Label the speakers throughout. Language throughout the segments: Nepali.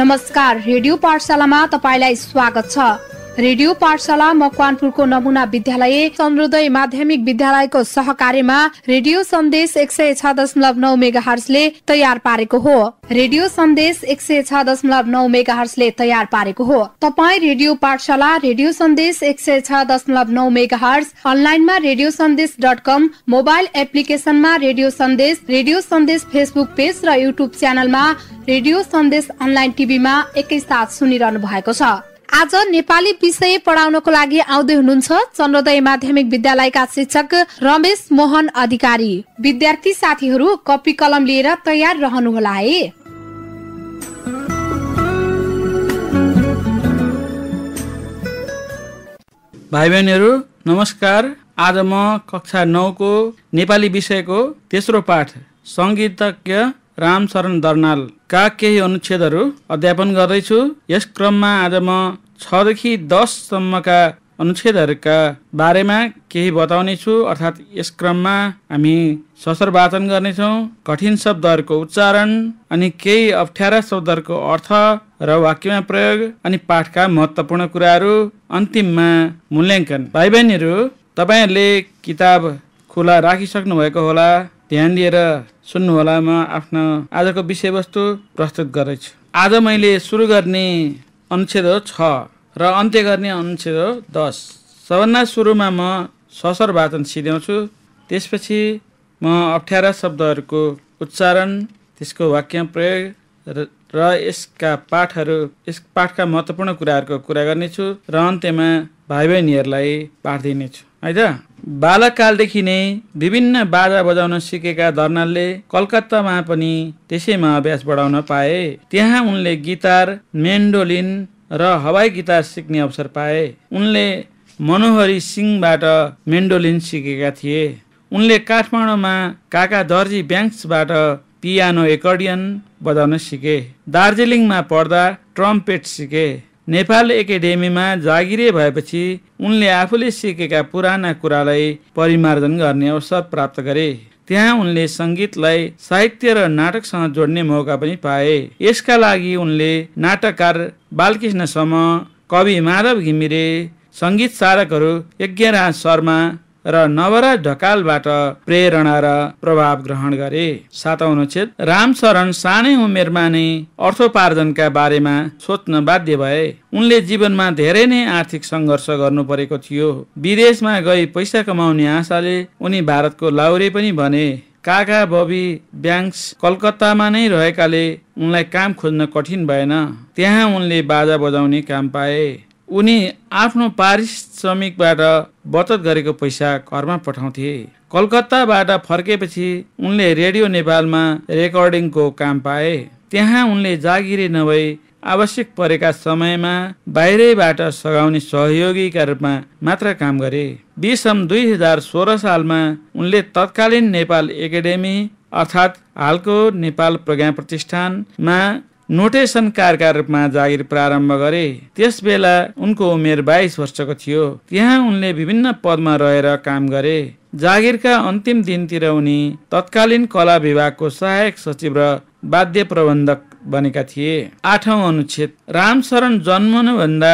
Speaker 1: नमस्कार रेडियो पाठशालामा तपाईँलाई स्वागत छ रेडियो पाठशाला मकवानपुरको नमुना विद्यालय चन्द्रोदय माध्यमिक विद्यालयको सहकार्यमा रेडियो सन्देश एक सय छ दशमलव नौ मेगा हर्सले तयार पारेको हो रेडियो सन्देश एक सय छ दशमलव नौ मेगा हर्सले तयार पारेको हो तपाईँ रेडियो पाठशाला रेडियो सन्देश एक सय छ दशमलव नौ मेगा हर्स अनलाइनमा radio Sandesh dot com mobile एप्लिकेशनमा radio Sandesh radio Sandesh Facebook page र युट्युब च्यानलमा रेडियो सन्देश अनलाइन टिभीमा एकैसाथ सुनिरहनु भएको छ आज नेपाली विषय पढाउनको लागि आउँदै हुनुहुन्छ चन्द्रोदय माध्यमिक विद्यालयका शिक्षक रमेश मोहन अधिकारी विद्यार्थी साथीहरू कपी कलम लिएर तयार रहनुहोला है
Speaker 2: भाइ बहिनीहरू नमस्कार आज म कक्षा नौको नेपाली विषयको तेस्रो पाठ सङ्गीतज्ञ रामशरण दर्नालका केही अनुच्छेदहरू अध्यापन गर्दैछु यस क्रममा आज म छदेखि दससम्मका अनुच्छेदहरूका बारेमा केही बताउनेछु अर्थात् यस क्रममा हामी ससर वाचन गर्नेछौँ कठिन शब्दहरूको उच्चारण अनि केही अप्ठ्यारा शब्दहरूको अर्थ र वाक्यमा प्रयोग अनि पाठका महत्त्वपूर्ण कुराहरू अन्तिममा मूल्याङ्कन भाइ बहिनीहरू तपाईँहरूले किताब खुला राखिसक्नु भएको होला ध्यान दिएर सुन्नुहोला म आफ्नो आजको विषयवस्तु प्रस्तुत गर्दैछु आज मैले सुरु गर्ने अनुच्छेद हो छ र अन्त्य गर्ने अनुच्छेद हो दस सबभन्दा सुरुमा म ससर वाचन सिध्याउँछु त्यसपछि म अप्ठ्यारा शब्दहरूको उच्चारण त्यसको वाक्य प्रयोग र यसका पाठहरू यस पाठका महत्त्वपूर्ण कुराहरूको कुरा गर्नेछु र अन्त्यमा भाइ बहिनीहरूलाई पाठ दिनेछु है त बालकालदेखि नै विभिन्न बाजा बजाउन सिकेका धर्नालले कलकत्तामा पनि त्यसैमा अभ्यास बढाउन पाए त्यहाँ उनले गिटार मेन्डोलिन र हवाई गिटार सिक्ने अवसर पाए उनले मनोहरी सिंहबाट मेन्डोलिन सिकेका थिए उनले काठमाडौँमा काका दर्जी ब्याङ्क्सबाट पियानो एकर्डियन बजाउन सिके दार्जिलिङमा पढ्दा ट्रम्पेट सिके नेपाल एकाडेमीमा जागिरे भएपछि उनले आफूले सिकेका पुराना कुरालाई परिमार्जन गर्ने अवसर प्राप्त गरे त्यहाँ उनले सङ्गीतलाई साहित्य र नाटकसँग जोड्ने मौका पनि पाए यसका लागि उनले नाटककार बालकृष्ण सम कवि माधव घिमिरे सङ्गीत सारकहरू यज्ञराज शर्मा र नवराज ढकालबाट प्रेरणा र प्रभाव ग्रहण गरे सातौँ अनुच्छेद शरण सानै उमेरमा नै अर्थोपार्जनका बारेमा सोच्न बाध्य भए उनले जीवनमा धेरै नै आर्थिक सङ्घर्ष गर्नु परेको थियो विदेशमा गई पैसा कमाउने आशाले उनी भारतको लाउरे पनि भने काका बबी ब्याङ्क्स कलकत्तामा नै रहेकाले उनलाई काम खोज्न कठिन भएन त्यहाँ उनले बाजा बजाउने काम पाए उनी आफ्नो पारिश्रमिकबाट बचत गरेको पैसा घरमा पठाउँथे कलकत्ताबाट फर्केपछि उनले रेडियो नेपालमा रेकर्डिङको काम पाए त्यहाँ उनले जागिरे नभई आवश्यक परेका समयमा बाहिरैबाट सघाउने सहयोगीका रूपमा मात्र काम गरे बिसम दुई हजार सोह्र सालमा उनले तत्कालीन नेपाल एकाडेमी अर्थात् हालको नेपाल प्रज्ञा प्रतिष्ठानमा नोटेसनकारका रूपमा जागिर प्रारम्भ गरे त्यस बेला उनको उमेर बाइस वर्षको थियो त्यहाँ उनले विभिन्न पदमा रहेर काम गरे जागिरका अन्तिम दिनतिर उनी तत्कालीन कला विभागको सहायक सचिव र वाद्य प्रबन्धक बनेका थिए आठौँ अनुच्छेद रामशरण जन्मनुभन्दा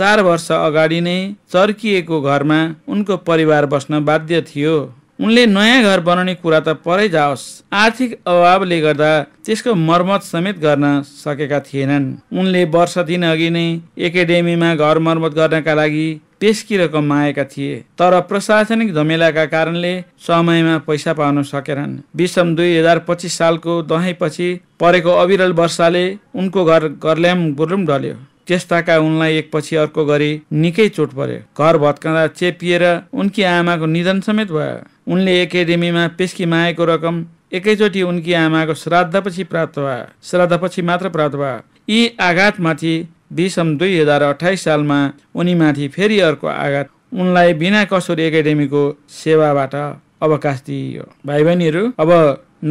Speaker 2: चार वर्ष अगाडि नै चर्किएको घरमा उनको परिवार बस्न बाध्य थियो उनले नयाँ घर बनाउने कुरा त परै जाओस् आर्थिक अभावले गर्दा त्यसको मर्मत समेत गर्न सकेका थिएनन् उनले वर्ष दिन अघि नै एकाडेमीमा घर मर्मत गर्नका लागि त्यसकी रकम मागेका थिए तर प्रशासनिक झमेलाका कारणले समयमा पैसा पाउन सकेनन् विषम दुई हजार पच्चिस सालको दहैँपछि परेको अविरल वर्षाले उनको घर गर्ल्याम गुरुम ढल्यो त्यस्ताका उनलाई एकपछि अर्को गरी निकै चोट पर्यो घर भत्काउँदा चेपिएर उनकी आमाको निधन समेत भयो उनले एकाडेमीमा मागेको रकम एकैचोटि उनकी आमाको श्राद्धपछि प्राप्त भयो श्राद्धपछि मात्र प्राप्त भयो यी आघातमाथि विषम दुई हजार अठाइस सालमा उनीमाथि फेरि अर्को आघात उनलाई बिना कसुर एकाडेमीको सेवाबाट अवकाश दिइयो भाइ बहिनीहरू अब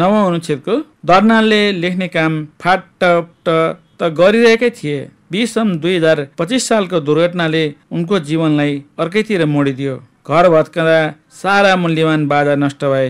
Speaker 2: नव अनुच्छेदको दर्नालले लेख्ने काम फाट त गरिरहेकै थिए बिस सन् दुई हजार पच्चिस सालको दुर्घटनाले उनको जीवनलाई अर्कैतिर मोडिदियो घर भत्कँदा सारा मूल्यवान बाजा नष्ट भए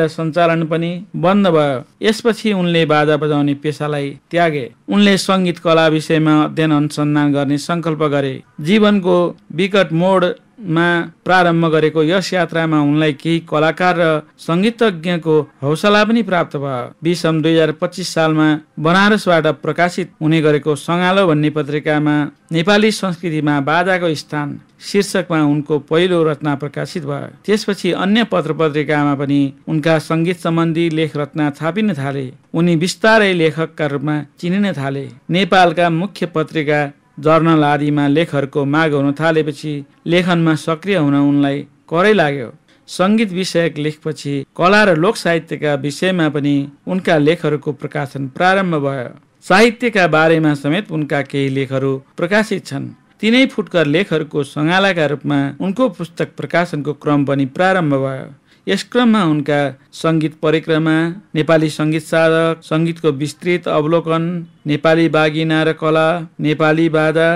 Speaker 2: र सञ्चालन पनि बन्द भयो यसपछि उनले बाजा बजाउने पेसालाई त्यागे उनले सङ्गीत कला विषयमा अध्ययन अनुसन्धान गर्ने सङ्कल्प गरे जीवनको विकट मोड मा प्रारम्भ गरेको यस यात्रामा उनलाई केही कलाकार र सङ्गीतज्ञको हौसला पनि प्राप्त भयो बिसम दुई हजार पच्चिस सालमा बनारसबाट प्रकाशित हुने गरेको सङ्गालो भन्ने पत्रिकामा नेपाली संस्कृतिमा बाजाको स्थान शीर्षकमा उनको पहिलो रचना प्रकाशित भयो त्यसपछि अन्य पत्र पत्रिकामा पनि उनका सङ्गीत सम्बन्धी लेख रचना छापिन थाले उनी बिस्तारै लेखकका रूपमा चिनिन थाले नेपालका मुख्य पत्रिका जर्नल आदिमा लेखहरूको माग हुन थालेपछि लेखनमा सक्रिय हुन उनलाई करै लाग्यो सङ्गीत विषयक लेखपछि कला र लोक साहित्यका विषयमा पनि उनका लेखहरूको प्रकाशन प्रारम्भ भयो साहित्यका बारेमा समेत उनका केही लेखहरू प्रकाशित छन् तिनै फुटकर लेखहरूको सङ्गालाका रूपमा उनको पुस्तक प्रकाशनको क्रम पनि प्रारम्भ भयो यस क्रममा उनका सङ्गीत परिक्रमा नेपाली सङ्गीत साधक सङ्गीतको विस्तृत अवलोकन नेपाली बागिना र कला नेपाली बाधा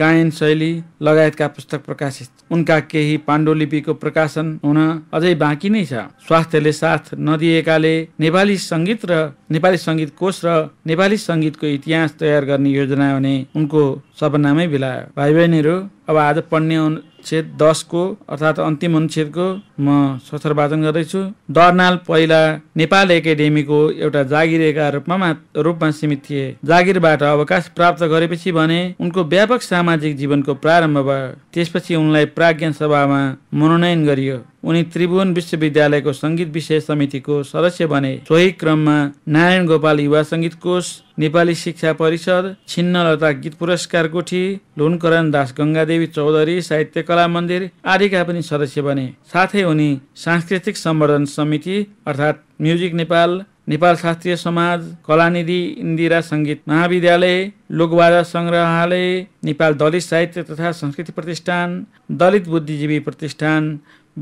Speaker 2: गायन शैली लगायतका पुस्तक प्रकाशित उनका केही पाण्डुलिपिको प्रकाशन हुन अझै बाँकी नै छ स्वास्थ्यले साथ नदिएकाले नेपाली सङ्गीत र नेपाली सङ्गीत कोष र नेपाली सङ्गीतको इतिहास तयार गर्ने योजना भने उनको सपनामै भिलायो भाइ बहिनीहरू अब आज पढ्ने अनुच्छेद दसको अर्थात् अन्तिम अनुच्छेदको म सत्र वाचन गर्दैछु दर्नाल पहिला नेपाल एकाडेमीको एउटा जागिरका रूपमा रूपमा सीमित थिए जागिरबाट अवकाश प्राप्त गरेपछि भने उनको व्यापक सामाजिक जीवनको प्रारम्भ भयो त्यसपछि उनलाई प्राज्ञ सभामा मनोनयन गरियो उनी त्रिभुवन विश्वविद्यालयको सङ्गीत विषय समितिको सदस्य बने सोही क्रममा नारायण गोपाल युवा सङ्गीत कोष नेपाली शिक्षा परिषद छिन्नलता गीत पुरस्कार कोठी लुनकरण दास गङ्गादेवी चौधरी साहित्य कला मन्दिर आदिका पनि सदस्य बने साथै उनी सांस्कृतिक सम्वर्धन समिति अर्थात् म्युजिक नेपाल नेपाल शास्त्रीय समाज कलानिधि इन्दिरा सङ्गीत महाविद्यालय लोकबाजा सङ्ग्रहालय नेपाल दलित साहित्य तथा संस्कृति प्रतिष्ठान दलित बुद्धिजीवी प्रतिष्ठान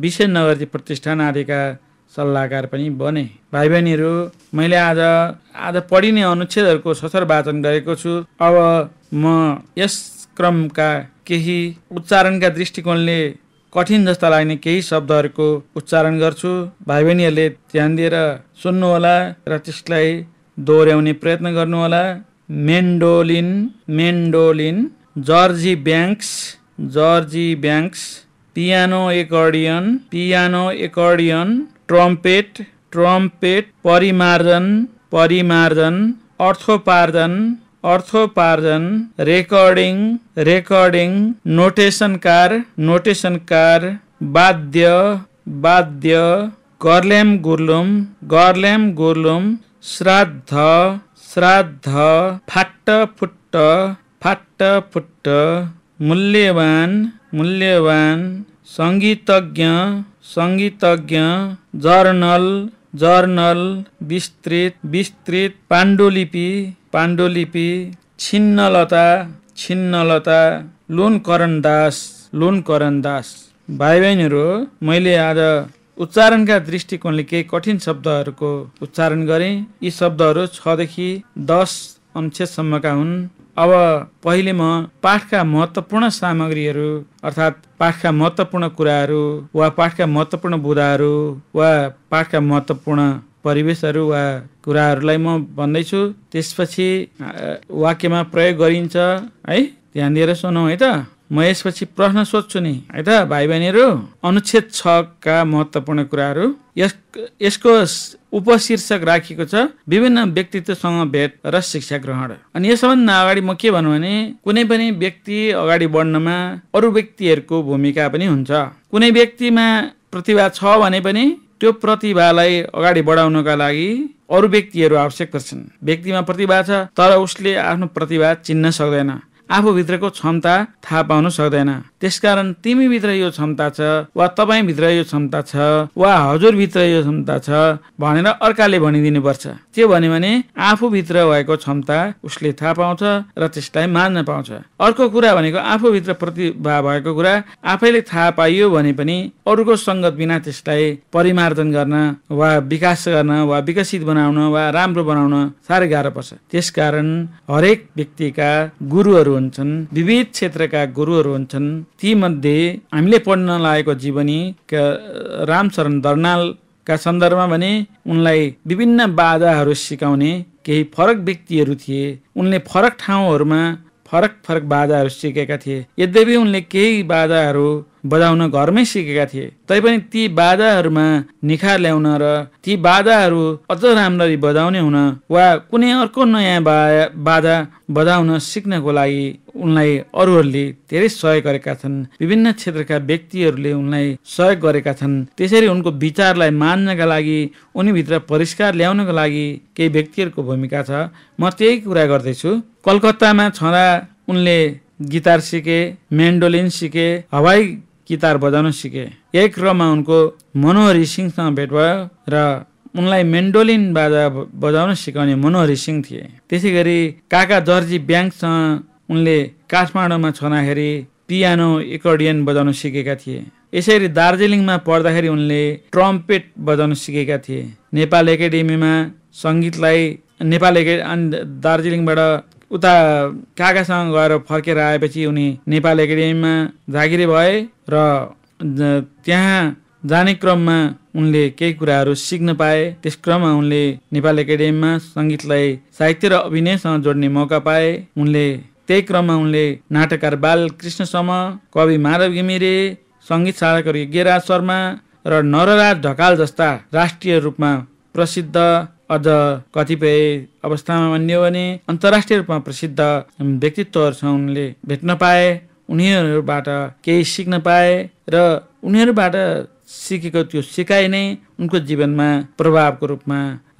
Speaker 2: नगरी प्रतिष्ठान आदिका सल्लाहकार पनि बने भाइ बहिनीहरू मैले आज आज पढिने अनुच्छेदहरूको ससर वाचन गरेको छु अब म यस क्रमका केही उच्चारणका दृष्टिकोणले कठिन जस्ता लाग्ने केही शब्दहरूको उच्चारण गर्छु भाइ बहिनीहरूले ध्यान दिएर सुन्नुहोला र त्यसलाई दोहोऱ्याउने प्रयत्न गर्नुहोला मेन्डोलिन मेन्डोलिन जर्जी ब्याङ्क्स जर्जी ब्याङ्क्स piano accordion piano accordion trumpet trumpet परिमार्जन परिमार्जन अर्थोपार्जन अर्थोपार्जन रेकर्डिङ रेकर्डिङ नोटेसनकार नोटेसनकार वाद्य वाद्य गर्लेम गुर्लुम गर्लेम गुर्लुम श्राद्ध श्राद्ध फाट्ट फुट्ट फाट्ट फुट्ट मूल्यवान मूल्यवान सङ्गीतज्ञ सङ्गीतज्ञ जर्नल जर्नल विस्तृत विस्तृत पाण्डुलिपि पाण्डुलिपि छिन्नलता छिन्नलता लुनकरण दास लुनकरण दास भाइ बहिनीहरू मैले आज उच्चारणका दृष्टिकोणले केही कठिन शब्दहरूको उच्चारण गरेँ यी शब्दहरू छदेखि दस अनुच्छेदसम्मका हुन् अब पहिले म पाठका महत्त्वपूर्ण सामग्रीहरू अर्थात् पाठका महत्त्वपूर्ण कुराहरू वा पाठका महत्त्वपूर्ण बुदाहरू वा पाठका महत्त्वपूर्ण परिवेशहरू वा कुराहरूलाई म भन्दैछु त्यसपछि वाक्यमा प्रयोग गरिन्छ है ध्यान दिएर सुनौँ है त म यसपछि प्रश्न सोध्छु नि है त भाइ बहिनीहरू अनुच्छेद छका महत्त्वपूर्ण कुराहरू यस यसको उपशीर्षक राखिएको छ विभिन्न व्यक्तित्वसँग भेट र शिक्षा ग्रहण अनि यसभन्दा अगाडि म के भनौँ भने कुनै पनि व्यक्ति अगाडि बढ्नमा अरू व्यक्तिहरूको भूमिका पनि हुन्छ कुनै व्यक्तिमा प्रतिभा छ भने पनि त्यो प्रतिभालाई अगाडि बढाउनका लागि अरू व्यक्तिहरू आवश्यक पर्छन् व्यक्तिमा प्रतिभा छ तर उसले आफ्नो प्रतिभा चिन्न सक्दैन आफूभित्रको क्षमता थाहा पाउन सक्दैन त्यसकारण तिमीभित्र यो क्षमता छ वा तपाईँभित्र यो क्षमता छ वा हजुरभित्र यो क्षमता छ भनेर अर्काले भनिदिनुपर्छ त्यो भन्यो भने आफूभित्र भएको क्षमता उसले थाहा पाउँछ र त्यसलाई मान्न पाउँछ अर्को कुरा भनेको आफूभित्र प्रतिभा भएको कुरा आफैले थाहा पाइयो भने पनि अरूको सङ्गत बिना त्यसलाई परिमार्जन गर्न वा विकास गर्न वा विकसित बनाउन वा राम्रो बनाउन साह्रै गाह्रो पर्छ त्यसकारण हरेक व्यक्तिका गुरुहरू हुन्छन् विविध क्षेत्रका गुरुहरू हुन्छन् ती मध्ये हामीले पढ्न लागेको जीवनी रामचरण दर्नाल का सन्दर्भमा भने उनलाई विभिन्न बाधाहरू सिकाउने केही फरक व्यक्तिहरू थिए उनले फरक ठाउँहरूमा फरक फरक बाधाहरू सिकेका थिए यद्यपि उनले केही बाधाहरू बजाउन घरमै सिकेका थिए तैपनि ती बाधाहरूमा निखार ल्याउन र ती बाधाहरू अझ राम्ररी बजाउने हुन वा कुनै अर्को नयाँ बाधा बजाउन सिक्नको लागि उनलाई अरूहरूले धेरै सहयोग गरेका छन् विभिन्न क्षेत्रका व्यक्तिहरूले उनलाई सहयोग गरेका छन् त्यसरी उनको विचारलाई मान्नका लागि उनीभित्र परिष्कार ल्याउनको लागि केही व्यक्तिहरूको भूमिका छ म त्यही कुरा गर्दैछु कलकत्तामा छँदा उनले गिटार सिके मेन्डोलिन सिके हवाई गिटार बजाउन सिके यही क्रममा उनको मनोहरि सिंहसँग भेट भयो र उनलाई मेन्डोलिन बाजा बजाउन सिकाउने मनोहरि सिंह थिए त्यसै गरी काका जर्जी ब्याङ्कसँग उनले काठमाडौँमा छँदाखेरि पियानो एकर्डियन बजाउन सिकेका थिए यसरी दार्जिलिङमा पढ्दाखेरि उनले ट्रम्पेट बजाउन सिकेका थिए नेपाल एकाडेमीमा सङ्गीतलाई नेपाल एकाडे दार्जिलिङबाट उता काकासँग गएर फर्केर आएपछि उनी नेपाल एकाडेमीमा जागिरे भए र त्यहाँ जाने क्रममा उनले केही कुराहरू सिक्न पाए त्यस क्रममा उनले नेपाल एकाडेमीमा सङ्गीतलाई साहित्य र अभिनयसँग जोड्ने मौका पाए उनले त्यही क्रममा उनले नाटककार बाल कृष्ण कवि माधव घिमिरे सङ्गीत साधकहरू गेराज शर्मा र नरराज ढकाल जस्ता राष्ट्रिय रूपमा प्रसिद्ध अझ कतिपय अवस्थामा भन्यो भने अन्तर्राष्ट्रिय रूपमा प्रसिद्ध व्यक्तित्वहरूसँग उनले भेट्न पाए उनीहरूबाट केही सिक्न पाए र उनीहरूबाट सिकेको त्यो सिकाइ नै उनको जीवनमा प्रभावको रूपमा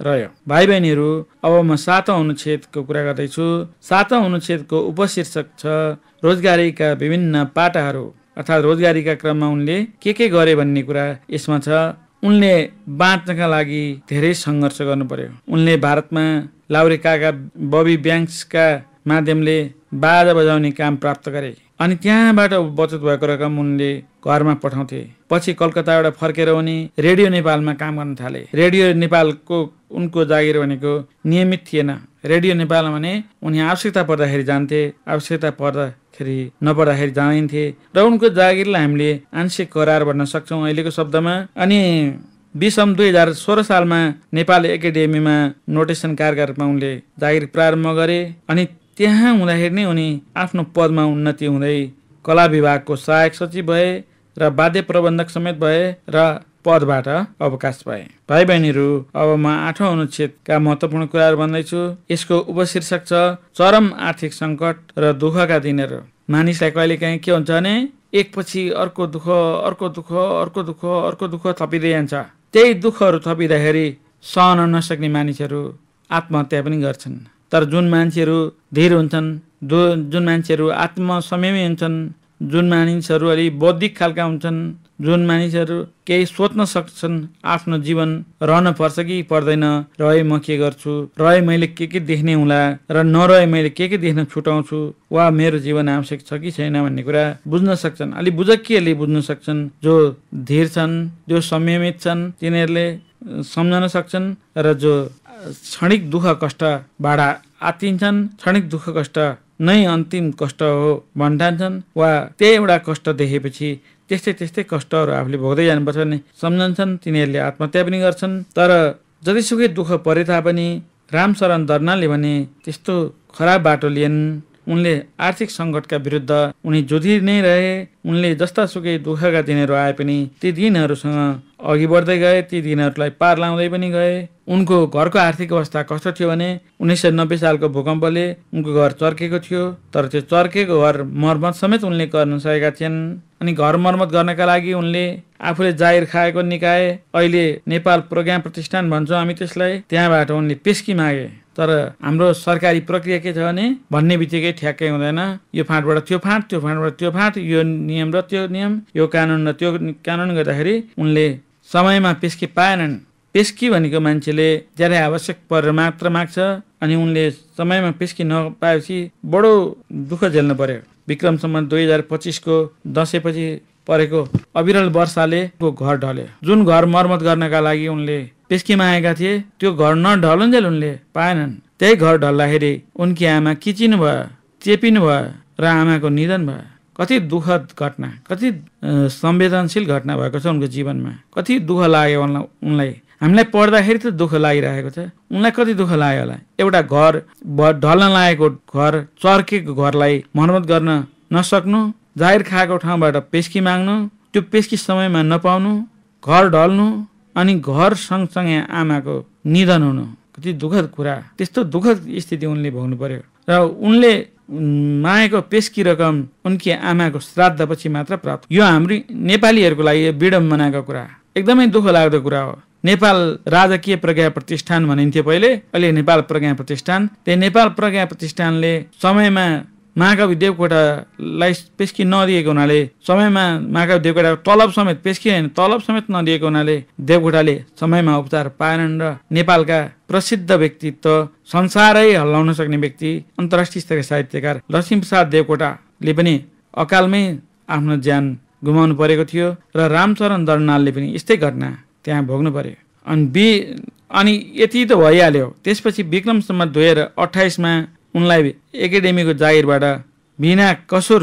Speaker 2: रह्यो भाइ बहिनीहरू अब म सातौँ अनुच्छेदको कुरा गर्दैछु सातौँ अनुच्छेदको उपशीर्षक छ रोजगारीका विभिन्न पाटाहरू अर्थात् रोजगारीका क्रममा उनले के के गरे भन्ने कुरा यसमा छ उनले बाँच्नका लागि धेरै सङ्घर्ष गर्नु पर्यो उनले भारतमा लाउरे बबी ब्याङ्क्सका माध्यमले बाजा बजाउने काम प्राप्त गरे अनि त्यहाँबाट बचत भएको रकम उनले घरमा पठाउँथे पछि कलकत्ताबाट फर्केर उनी रेडियो नेपालमा काम गर्न थाले रेडियो नेपालको उनको जागिर भनेको नियमित थिएन रेडियो नेपालमा भने उनी आवश्यकता पर्दाखेरि जान्थे आवश्यकता पर्दाखेरि नपर्दाखेरि जाँदैन्थे र उनको जागिरलाई हामीले आंशिक करार भन्न सक्छौँ अहिलेको शब्दमा अनि बिस दुई हजार सोह्र सालमा नेपाल एकाडेमीमा नोटेसन कारकमा उनले जागिर प्रारम्भ गरे अनि त्यहाँ हुँदाखेरि नै उनी आफ्नो पदमा उन्नति हुँदै कला विभागको सहायक सचिव भए र वाद्य प्रबन्धक समेत भए र पदबाट अवकाश पाए भाइ बहिनीहरू अब म आठौँ अनुच्छेदका महत्त्वपूर्ण कुराहरू भन्दैछु यसको उपशीर्षक छ चरम आर्थिक सङ्कट र दुःखका दिनहरू मानिसलाई कहिलेकाहीँ के हुन्छ भने एकपछि अर्को दुःख अर्को दुःख अर्को दुःख अर्को दुःख थपिँदै जान्छ त्यही दुःखहरू थपिँदाखेरि सहन नसक्ने मानिसहरू आत्महत्या पनि गर्छन् तर जुन मान्छेहरू धेर हुन्छन् जुन मान्छेहरू आत्मसमयमै हुन्छन् जुन मानिसहरू अलि बौद्धिक खालका हुन्छन् जुन मानिसहरू केही सोच्न सक्छन् आफ्नो जीवन रहन पर्छ कि पर्दैन रहे म के गर्छु रहे मैले के के देख्ने हुँला र नरहे मैले के के देख्न छुटाउँछु वा मेरो जीवन आवश्यक छ कि छैन भन्ने कुरा बुझ्न सक्छन् अलि बुझकीहरूले बुझ्न सक्छन् जो धीर छन् जो संयमित छन् तिनीहरूले सम्झन सक्छन् र जो क्षणिक दुःख कष्ट कष्टबाट आतिन्छन् क्षणिक दुःख कष्ट नै अन्तिम कष्ट हो भन्ठान्छन् वा त्यही एउटा कष्ट देखेपछि त्यस्तै त्यस्तै कष्टहरू आफूले भोग्दै जानुपर्छ भने सम्झन्छन् तिनीहरूले आत्महत्या पनि गर्छन् तर जतिसुकै दुःख परे तापनि रामशरण दर्नाले भने त्यस्तो खराब बाटो लिएन उनले आर्थिक सङ्कटका विरुद्ध उनी जोधि नै रहे उनले जस्ता सुकै दुःखका दिनहरू आए पनि ती दिनहरूसँग अघि बढ्दै गए ती दिनहरूलाई पार लाउँदै पनि गए उनको घरको आर्थिक अवस्था कस्तो थियो भने उन्नाइस सय नब्बे सालको भूकम्पले उनको घर चर्केको थियो तर त्यो चर्केको घर मर्मत समेत उनले गर्न सकेका थिएन अनि घर मर्मत गर्नका लागि उनले आफूले जाहिर खाएको निकाय अहिले नेपाल प्रोग्राम प्रतिष्ठान भन्छौँ हामी त्यसलाई त्यहाँबाट उनले पेस्की मागे तर हाम्रो सरकारी प्रक्रिया के छ भने भन्ने बित्तिकै ठ्याक्कै हुँदैन यो फाँटबाट त्यो फाँट त्यो फाँटबाट त्यो फाँट यो नियम र त्यो नियम यो कानुन र त्यो कानुन गर्दाखेरि उनले समयमा पेस्की पाएनन् पेस्की भनेको मान्छेले ज्यादै आवश्यक परेर मात्र माग्छ अनि उनले समयमा पेस्की नपाएपछि बडो दुःख झेल्नु पर्यो विक्रमसम्म दुई हजार पच्चिसको दसैँपछि परेको अविरल वर्षाले घर ढल्यो जुन घर मर्मत गर्नका लागि उनले पेस्की मागेका थिए त्यो घर नढलुन्जेल उनले पाएनन् त्यही घर ढल्दाखेरि उनकी आमा किचिनु भयो चेपिनु भयो र आमाको निधन भयो कति दुःखद घटना कति संवेदनशील घटना भएको छ उनको जीवनमा कति दुःख लाग्यो उनलाई उनलाई हामीलाई पढ्दाखेरि त दुःख लागिरहेको छ उनलाई कति दुःख लाग्यो होला एउटा घर ढल्न लागेको घर चर्केको घरलाई मर्मत गर्न नसक्नु जाहिर खाएको ठाउँबाट पेस्की माग्नु त्यो पेस्की समयमा नपाउनु घर ढल्नु अनि घर सँगसँगै आमाको निधन हुनु कति दुःखद कुरा त्यस्तो दुःखद स्थिति उनले भोग्नु पर्यो र उनले मागेको पेस्की रकम उनकी आमाको श्राद्धपछि मात्र प्राप्त यो हाम्रो नेपालीहरूको लागि विडम्बनाको कुरा एकदमै दुःख लाग्दो कुरा हो नेपाल राजकीय प्रज्ञा प्रतिष्ठान भनिन्थ्यो पहिले अहिले नेपाल प्रज्ञा प्रतिष्ठान त्यही नेपाल प्रज्ञा प्रतिष्ठानले समयमा महाकवि देवकोटालाई पेस्की नदिएको हुनाले समयमा महाकवि देवकोटा तलब समेत पेस्की होइन तलब समेत नदिएको हुनाले देवकोटाले समयमा उपचार पाएनन् र नेपालका प्रसिद्ध व्यक्तित्व संसारै हल्लाउन सक्ने व्यक्ति अन्तर्राष्ट्रिय स्तरीय साहित्यकार लक्ष्मीप्रसाद देवकोटाले पनि अकालमै आफ्नो ज्यान गुमाउनु परेको थियो र रामचरण दर्नालले पनि यस्तै घटना त्यहाँ भोग्नु पऱ्यो अनि बि अनि यति त भइहाल्यो त्यसपछि विक्रमसम्म दुई हजार अठाइसमा उनलाई एकाडेमीको जागिरबाट बिना कसुर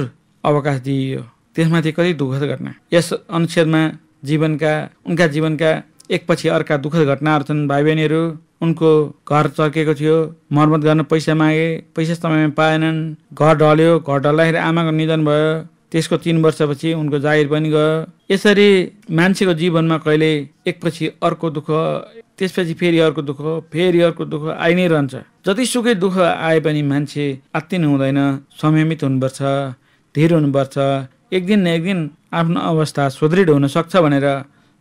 Speaker 2: अवकाश दिइयो त्यसमाथि कति दुःखद घटना यस अनुच्छेदमा जीवनका उनका जीवनका एकपछि अर्का दुःखद घटनाहरू छन् भाइ बहिनीहरू उनको घर चर्केको थियो मर्मत गर्न पैसा मागे पैसा समयमा पाएनन् घर ढल्यो घर ढल्दाखेरि आमाको निधन भयो त्यसको तिन वर्षपछि उनको जाहिर पनि गयो यसरी मान्छेको जीवनमा कहिले एकपछि अर्को दुःख त्यसपछि फेरि अर्को दुःख फेरि अर्को दुःख आइ नै रहन्छ जतिसुकै दुःख आए पनि मान्छे नै हुँदैन संयमित हुनुपर्छ धेर हुनुपर्छ एक दिन न एक दिन आफ्नो अवस्था सुदृढ हुन सक्छ भनेर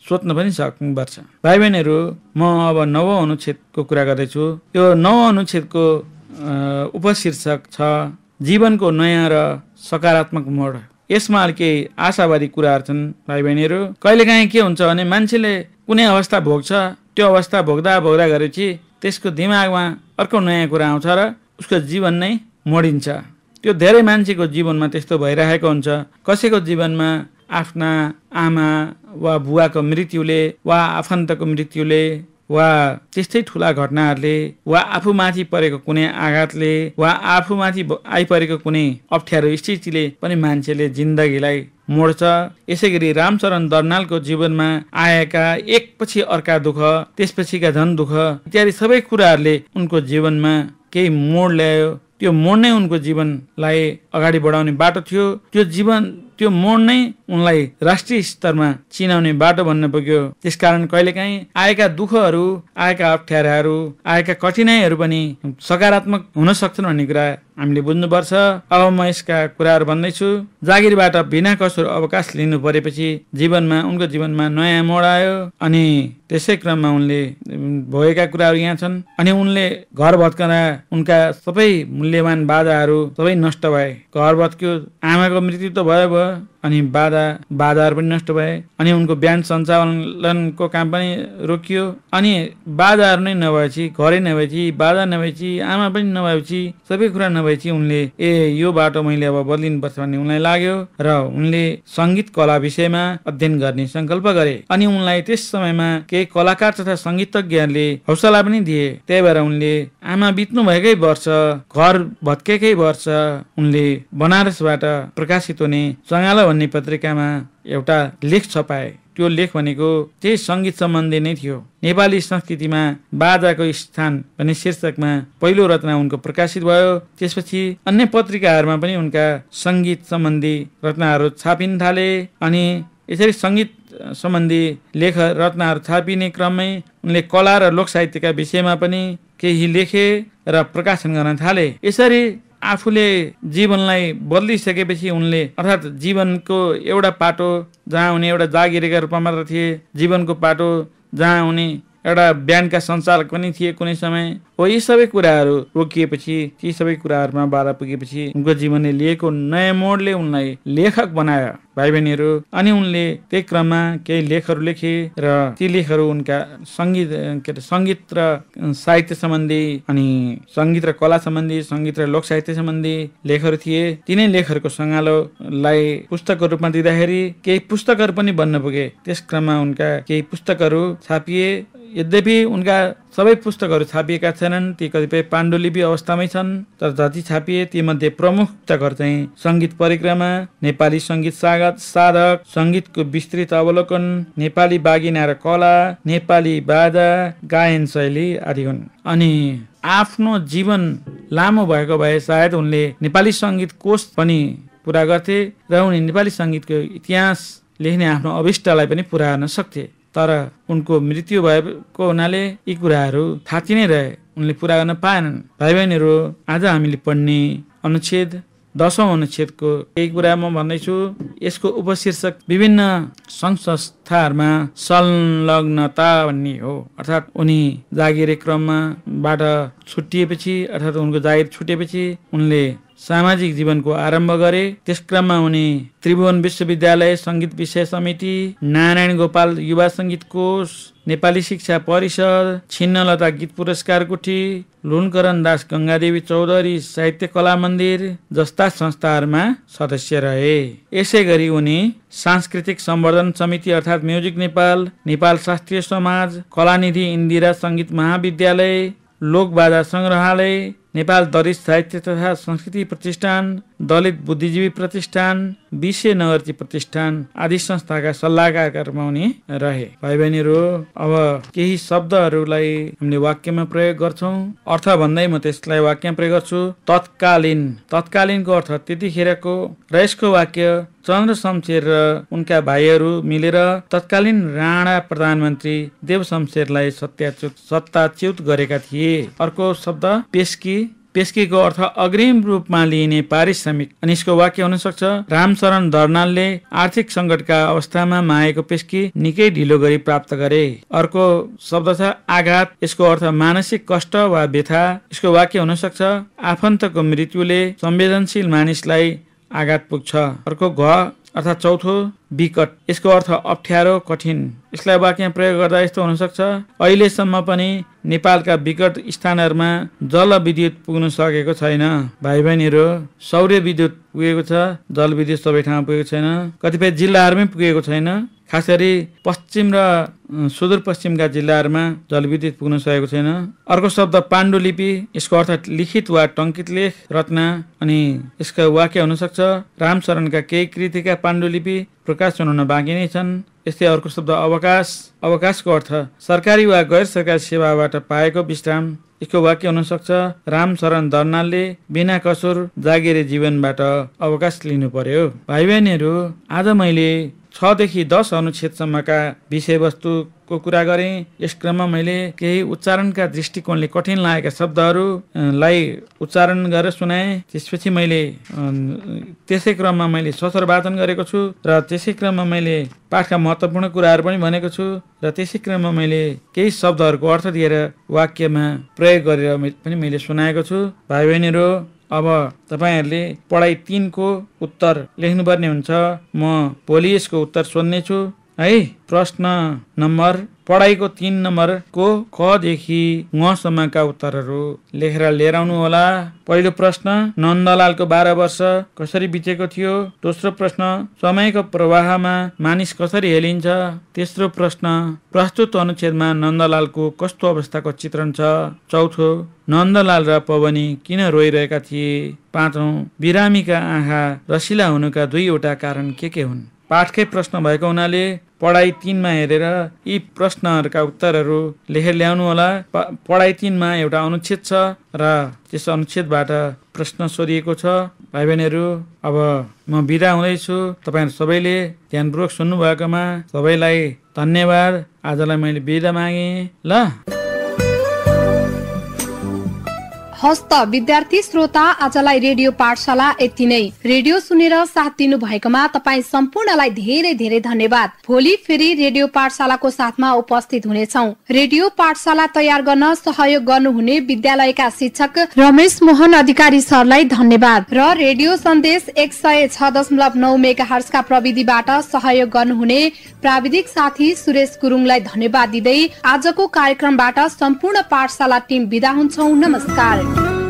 Speaker 2: सोध्न पनि सक्नुपर्छ भाइ बहिनीहरू म अब नव अनुच्छेदको कुरा गर्दैछु यो नव अनुच्छेदको उपशीर्षक छ जीवनको नयाँ र सकारात्मक मोड यसमा अलिक आशावादी कुराहरू छन् भाइ बहिनीहरू कहिलेकाहीँ के हुन्छ भने मान्छेले कुनै अवस्था भोग्छ त्यो अवस्था भोग्दा भोग्दा गरेपछि त्यसको दिमागमा अर्को नयाँ कुरा आउँछ र उसको जीवन नै मोडिन्छ त्यो धेरै मान्छेको जीवनमा त्यस्तो भइरहेको हुन्छ कसैको जीवनमा आफ्ना आमा वा बुवाको मृत्युले वा आफन्तको मृत्युले वा त्यस्तै ठुला घटनाहरूले वा आफूमाथि परेको कुनै आघातले वा आफूमाथि आइपरेको कुनै अप्ठ्यारो स्थितिले पनि मान्छेले जिन्दगीलाई मोड्छ यसै गरी रामचरण दर्नालको जीवनमा आएका एकपछि अर्का दुःख त्यसपछिका झन दुःख इत्यादि सबै कुराहरूले उनको जीवनमा केही मोड ल्यायो त्यो मोड नै उनको जीवनलाई अगाडि बढाउने बाटो थियो त्यो जीवन त्यो मोड नै उनलाई राष्ट्रिय स्तरमा चिनाउने बाटो भन्न पुग्यो त्यसकारण कहिलेकाहीँ आएका दुःखहरू आएका अप्ठ्याराहरू आएका कठिनाइहरू पनि सकारात्मक हुन सक्छन् भन्ने कुरा हामीले बुझ्नुपर्छ अब म यसका कुराहरू भन्दैछु जागिरबाट बिना कसुर अवकाश लिनु परेपछि जीवनमा उनको जीवनमा नयाँ मोड आयो अनि त्यसै क्रममा उनले भएका कुराहरू यहाँ छन् अनि उनले घर भत्कँदा उनका सबै मूल्यवान बाधाहरू सबै नष्ट भए घर भत्क्यो आमाको मृत्यु त भयो भयो Lua अनि बाधा बाधाहरू पनि नष्ट भए अनि उनको बिहान सञ्चालनको काम पनि रोकियो अनि बाधाहरू नै नभएपछि घरै नभएपछि बाधा नभएपछि आमा पनि नभएपछि सबै कुरा नभएपछि उनले ए यो बाटो मैले अब बदलिनुपर्छ भन्ने उनलाई लाग्यो र उनले सङ्गीत कला विषयमा अध्ययन गर्ने सङ्कल्प गरे अनि उनलाई त्यस समयमा केही कलाकार तथा सङ्गीतज्ञहरूले हौसला पनि दिए त्यही भएर उनले आमा बित्नु भएकै वर्ष घर भत्केकै वर्ष उनले बनारसबाट प्रकाशित हुने चङ्गालो भन्ने पत्रिकामा एउटा लेख छपाए त्यो लेख भनेको त्यही सङ्गीत सम्बन्धी नै थियो नेपाली संस्कृतिमा बाजाको स्थान भन्ने शीर्षकमा पहिलो रचना उनको प्रकाशित भयो त्यसपछि अन्य पत्रिकाहरूमा पनि उनका सङ्गीत सम्बन्धी रचनाहरू छापिन थाले अनि यसरी सङ्गीत सम्बन्धी लेख रचनाहरू छापिने क्रममै उनले कला र लोक साहित्यका विषयमा पनि केही लेखे र प्रकाशन गर्न थाले यसरी आफूले जीवनलाई बदलिसकेपछि उनले अर्थात् जीवनको एउटा पाटो जहाँ उनी एउटा जागिरेका रूपमा मात्र थिए जीवनको पाटो जहाँ उनी एउटा बिहानका सञ्चालक पनि थिए कुनै समय कोही सबै कुराहरू रोकिएपछि ती सबै कुराहरूमा बाधा पुगेपछि उनको जीवनले लिएको नयाँ मोडले उनलाई लेखक बनायो भाइ बहिनीहरू अनि उनले त्यही क्रममा केही लेखहरू लेखे र ती लेखहरू उनका सङ्गीत के अरे सङ्गीत र साहित्य सम्बन्धी अनि सङ्गीत र कला सम्बन्धी सङ्गीत र लोक साहित्य सम्बन्धी लेखहरू थिए तिनै लेखहरूको सङ्गालोलाई पुस्तकको रूपमा दिँदाखेरि केही पुस्तकहरू पनि बन्न पुगे त्यस क्रममा उनका केही पुस्तकहरू छापिए यद्यपि उनका सबै पुस्तकहरू छापिएका छैनन् ती कतिपय पाण्डुलिपि अवस्थामै छन् तर जति छापिए तीमध्ये प्रमुख पुस्तकहरू चाहिँ सङ्गीत परिक्रमा नेपाली सङ्गीत सागत साधक सङ्गीतको विस्तृत अवलोकन नेपाली बागिना र कला नेपाली बाजा गायन शैली आदि हुन् अनि आफ्नो जीवन लामो भएको भए सायद उनले नेपाली सङ्गीत कोष पनि पुरा गर्थे र उनी नेपाली सङ्गीतको इतिहास लेख्ने आफ्नो अभिष्टलाई पनि पुरा गर्न सक्थे तर उनको मृत्यु भएको हुनाले यी कुराहरू थाती नै रहे उनले पुरा गर्न पाएनन् भाइ बहिनीहरू आज हामीले पढ्ने अनुच्छेद दसौँ अनुच्छेदको केही कुरा म भन्दैछु यसको उपशीर्षक विभिन्न सङ्घ संस्थाहरूमा संलग्नता भन्ने हो अर्थात् उनी जागिरे क्रममाबाट बाट छुटिएपछि अर्थात् उनको जागिर छुटेपछि उनले सामाजिक जीवनको आरम्भ गरे त्यस क्रममा उनी त्रिभुवन विश्वविद्यालय सङ्गीत विषय समिति नारायण गोपाल युवा संगीत कोष नेपाली शिक्षा परिषद छिन्नलता गीत पुरस्कार कुठी लुनकरण दास गङ्गादेवी चौधरी साहित्य कला मन्दिर जस्ता संस्थाहरूमा सदस्य रहे यसै गरी उनी सांस्कृतिक सम्वर्धन समिति अर्थात् म्युजिक नेपाल नेपाल शास्त्रीय समाज कला निधि इन्दिरा सङ्गीत महाविद्यालय लोकबाजा सङ्ग्रहालय नेपाल दलित साहित्य तथा संस्कृति प्रतिष्ठान दलित बुद्धिजीवी प्रतिष्ठान विषय नगरजी प्रतिष्ठान आदि संस्थाका सल्लाहकारमा उनी रहे भाइ बहिनीहरू अब केही शब्दहरूलाई हामीले वाक्यमा प्रयोग गर्छौँ अर्थ भन्दै म त्यसलाई वाक्यमा प्रयोग गर्छु तत्कालीन तत्कालीनको अर्थ त्यतिखेरको र यसको वाक्य चन्द्र शमशेर र उनका भाइहरू मिलेर तत्कालीन राणा प्रधानमन्त्री देव शमशेरलाई सत्याच्युत सत्ताच्युत गरेका थिए अर्को शब्द पेस्की पेस्केको अर्थ अग्रिम रूपमा लिइने पारिश्रमिक अनि यसको वाक्य हुन सक्छ रामचरण दर्नालले आर्थिक संकटका अवस्थामा माएको पेस्की निकै ढिलो गरी प्राप्त गरे अर्को शब्द छ आघात यसको अर्थ मानसिक कष्ट वा व्यथा यसको वाक्य हुन सक्छ आफन्तको मृत्युले संवेदनशील मानिसलाई आघात पुग्छ अर्को घ अर्थात् चौथो विकट यसको अर्थ अप्ठ्यारो कठिन यसलाई वाक्य प्रयोग गर्दा यस्तो हुन हुनसक्छ अहिलेसम्म पनि नेपालका विकट स्थानहरूमा जल विद्युत पुग्न सकेको छैन भाइ बहिनीहरू सौर्य विद्युत पुगेको छ जल विद्युत सबै ठाउँमा पुगेको छैन कतिपय जिल्लाहरूमै पुगेको छैन खास गरी पश्चिम र सुदूरपश्चिमका जिल्लाहरूमा जलविद्युत पुग्न सकेको छैन अर्को शब्द पाण्डुलिपि यसको अर्थ लिखित वा टङ्कित लेख रचना अनि यसका वाक्य हुन सक्छ रामचरणका केही कृतिका पाण्डुलिपि प्रकाशन हुन बाँकी नै छन् यस्तै अर्को शब्द अवकाश अवकाशको अर्थ सरकारी वा गैर सरकारी सेवाबाट पाएको विश्राम यसको वाक्य हुनसक्छ राम शरण दर्नालले बिना कसुर जागिरे जीवनबाट अवकाश लिनु पर्यो भाइ बहिनीहरू आज मैले छदेखि दस अनुच्छेदसम्मका विषयवस्तुको कुरा गरेँ यस क्रममा मैले केही उच्चारणका दृष्टिकोणले कठिन लागेका शब्दहरूलाई उच्चारण गरेर सुनाएँ त्यसपछि मैले त्यसै क्रममा मैले ससर वाचन गरेको छु र त्यसै क्रममा मैले पाठका महत्त्वपूर्ण कुराहरू पनि भनेको छु र त्यसै क्रममा मैले केही शब्दहरूको अर्थ दिएर वाक्यमा प्रयोग गरेर पनि मैले सुनाएको छु भाइ बहिनीहरू अब तपाईँहरूले पढाइ तिनको उत्तर लेख्नुपर्ने हुन्छ म भोलि यसको उत्तर सोध्नेछु है प्रश्न नम्बर पढाइको तिन नम्बरको कदेखि उहाँसम्मका उत्तरहरू लेखेर लिएर होला पहिलो प्रश्न नन्दलालको बाह्र वर्ष कसरी बितेको थियो दोस्रो प्रश्न समयको प्रवाहमा मानिस कसरी हेलिन्छ तेस्रो प्रश्न प्रस्तुत अनुच्छेदमा नन्दलालको कस्तो अवस्थाको चित्रण छ चौथो नन्दलाल र पवनी किन रोइरहेका थिए पाँचौँ बिरामीका आँखा रसिला हुनुका दुईवटा कारण के के हुन् पाठकै प्रश्न भएको हुनाले पढाइ तिनमा हेरेर यी प्रश्नहरूका उत्तरहरू लेखेर ल्याउनु ल्याउनुहोला पढाइ तिनमा एउटा अनुच्छेद छ र त्यस अनुच्छेदबाट प्रश्न सोधिएको छ भाइ बहिनीहरू अब म बिदा हुँदैछु तपाईँहरू सबैले ध्यानपूर्वक सुन्नुभएकोमा सबैलाई धन्यवाद आजलाई मैले बिदा मागेँ ल
Speaker 1: हस्त विद्यार्थी श्रोता आजलाई रेडियो पाठशाला यति नै रेडियो सुनेर साथ दिनु भएकोमा तपाईँ सम्पूर्णलाई धेरै धेरै धन्यवाद भोलि फेरि रेडियो पाठशालाको साथमा उपस्थित हुनेछौ रेडियो पाठशाला तयार गर्न सहयोग गर्नुहुने विद्यालयका शिक्षक रमेश मोहन अधिकारी सरलाई धन्यवाद र रेडियो सन्देश एक सय छ दशमलव नौ मेगा हर्सका प्रविधिबाट सहयोग गर्नुहुने प्राविधिक साथी सुरेश गुरुङलाई धन्यवाद दिँदै आजको कार्यक्रमबाट सम्पूर्ण पाठशाला टिम विदा हुन्छौ नमस्कार Thank you.